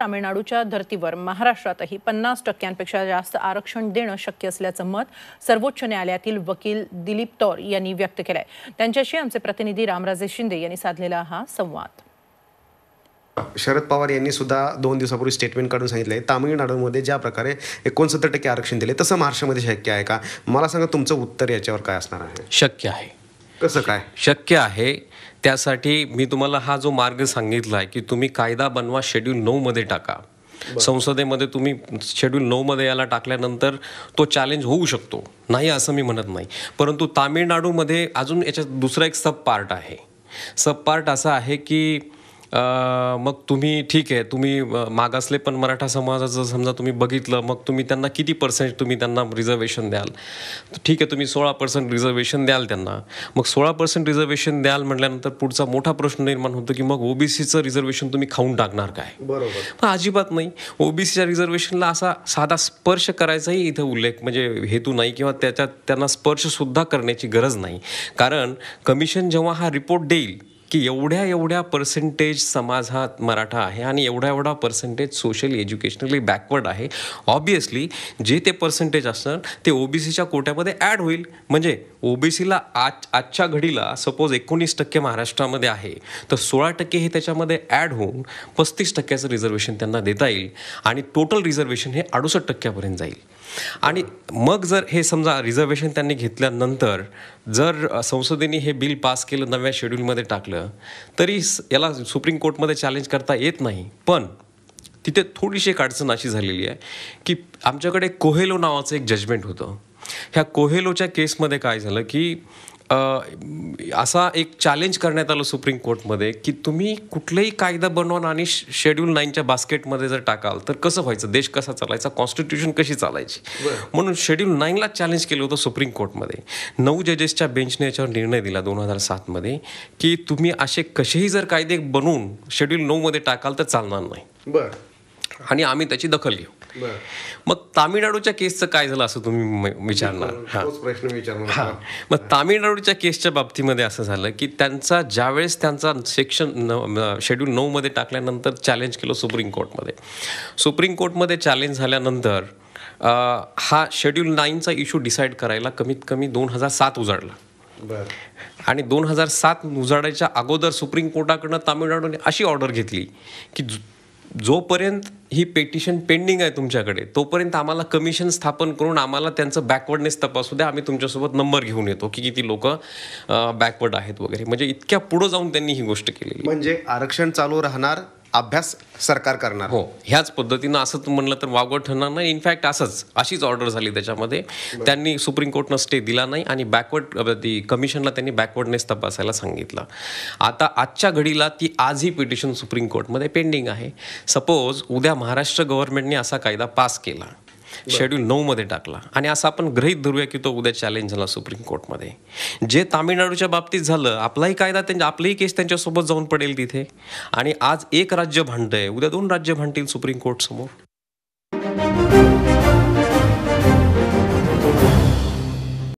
तामिळनाडूच्या धर्तीवर महाराष्ट्रातही पन्नास टक्क्यांपेक्षा जास्त आरक्षण देणं शक्य असल्याचं मत सर्वोच्च न्यायालयातील वकील दिलीप तौर यांनी व्यक्त केलंय त्यांच्याशी आमचे प्रतिनिधी रामराजे शिंदे यांनी साधलेला हा संवाद शरद पवार यांनी सुद्धा दोन दिवसापूर्वी स्टेटमेंट काढून सांगितलं आहे तामिळनाडूमध्ये ज्या प्रकारे एकोणसत्तर टक्के आरक्षण दिले तसं महाराष्ट्रामध्ये शक्य आहे का मला सांगा तुमचं उत्तर याच्यावर काय असणार आहे शक्य आहे कसं काय शक्य आहे त्यासाठी मी तुम्हाला हा जो मार्ग सांगितला आहे की तुम्ही कायदा बनवा शेड्यूल नऊमध्ये टाका संसदेमध्ये तुम्ही शेड्यूल नऊमध्ये याला टाकल्यानंतर तो चॅलेंज होऊ शकतो नाही असं मी म्हणत नाही परंतु तामिळनाडूमध्ये अजून याच्यात दुसरा एक सब पार्ट आहे सब पार्ट असा आहे की मग तुम्ही ठीक आहे तुम्ही मागासले पण मराठा समाजाचं समजा तुम्ही बघितलं मग तुम्ही त्यांना किती पर्सेंट तुम्ही त्यांना रिझर्वेशन द्याल ठीक आहे तुम्ही सोळा पर्सेंट रिझर्वेशन द्याल त्यांना मग सोळा पर्सेंट रिझर्वेशन द्याल म्हटल्यानंतर पुढचा मोठा प्रश्न निर्माण होतो की मग ओबीसीचं रिझर्वेशन तुम्ही खाऊन टाकणार काय बरोबर अजिबात नाही ओबीसीच्या रिझर्वेशनला असा साधा स्पर्श करायचाही इथं उल्लेख म्हणजे हेतू नाही किंवा त्याच्यात त्यांना स्पर्शसुद्धा करण्याची गरज नाही कारण कमिशन जेव्हा हा रिपोर्ट देईल की एवढ्या एवढ्या पर्सेंटेज समाज हा मराठा आहे आणि एवढा एवढा पर्सेंटेज सोशल एज्युकेशनली बॅकवर्ड आहे ऑब्वियसली जे ते पर्सेंटेज असणार ते ओबीसीच्या कोट्यामध्ये ॲड होईल म्हणजे ओबीसीला आज आजच्या घडीला सपोज एकोणीस टक्के महाराष्ट्रामध्ये आहे तर सोळा टक्के हे त्याच्यामध्ये ॲड होऊन पस्तीस टक्क्याचं रिझर्वेशन त्यांना देता येईल आणि टोटल रिझर्वेशन हे अडुसष्ट टक्क्यापर्यंत जाईल आणि मग जर हे समजा रिझर्वेशन त्यांनी घेतल्यानंतर जर संसदेने हे बिल पास केलं नव्या शेड्यूलमध्ये टाकलं तरी याला सुप्रीम कोर्टमध्ये चॅलेंज करता येत नाही पण तिथे थोडीशी एक अडचण अशी झालेली आहे की आमच्याकडे कोहेलो नावाचं एक जजमेंट होतं ह्या कोहेलोच्या केसमध्ये काय झालं की असा एक चॅलेंज करण्यात आलं सुप्रीम कोर्टमध्ये की तुम्ही कुठलाही कायदा बनवून आणि शेड्यूल नाईनच्या बास्केटमध्ये जर टाकाल तर कसं व्हायचं देश कसा चालायचा कॉन्स्टिट्यूशन कशी चालायची म्हणून शेड्यूल नाईनला चॅलेंज केलं होतं सुप्रीम कोर्टमध्ये नऊ जजेसच्या बेंचने याच्यावर निर्णय दिला दोन हजार सातमध्ये की तुम्ही असे कसेही जर कायदे बनवून शेड्यूल नऊमध्ये टाकाल तर चालणार नाही बरं आणि आम्ही त्याची दखल घेऊ मग तामिळनाडूच्या केसचं काय झालं असं तुम्ही विचारणार हो, प्रश्न मग तामिळनाडूच्या केसच्या बाबतीमध्ये असं झालं की त्यांचा ज्यावेळेस त्यांचा सेक्शन शेड्यूल नऊ मध्ये टाकल्यानंतर चॅलेंज केलं सुप्रीम कोर्टमध्ये सुप्रीम कोर्टमध्ये चॅलेंज झाल्यानंतर हा शेड्यूल नाईनचा इश्यू डिसाईड करायला कमीत कमी दोन हजार सात उजाडला आणि दोन हजार सात उजाडायच्या अगोदर सुप्रीम कोर्टाकडनं तामिळनाडूने अशी ऑर्डर घेतली की जोपर्यंत ही पेटिशन पेंडिंग आहे तुमच्याकडे तोपर्यंत आम्हाला कमिशन स्थापन करून आम्हाला त्यांचं बॅकवर्डनेस तपासू द्या आम्ही तुमच्यासोबत नंबर घेऊन येतो की किती लोक बॅकवर्ड आहेत वगैरे म्हणजे इतक्या पुढं जाऊन त्यांनी ही गोष्ट केली म्हणजे आरक्षण चालू राहणार अभ्यास सरकार करणार हो ह्याच पद्धतीनं तू म्हणलं तर वागवत ठरणार नाही इनफॅक्ट असंच अशीच ऑर्डर झाली त्याच्यामध्ये त्यांनी सुप्रीम कोर्टनं स्टे दिला नाही आणि बॅकवर्ड ती कमिशनला त्यांनी बॅकवर्डनेस तपासायला सांगितलं आता आजच्या घडीला ती आजही पिटिशन सुप्रीम कोर्टमध्ये पेंडिंग आहे सपोज उद्या महाराष्ट्र गव्हर्नमेंटने असा कायदा पास केला शेड्यूल मध्ये टाकला आणि असं आपण ग्रहित धरूया की तो उद्या चॅलेंज झाला सुप्रीम कोर्टमध्ये जे तामिळनाडूच्या बाबतीत झालं आपलाही कायदा त्यांच्या आपलेही केस त्यांच्यासोबत जाऊन पडेल तिथे आणि आज एक राज्य भांडतंय उद्या दोन राज्य भांडतील सुप्रीम कोर्ट समोर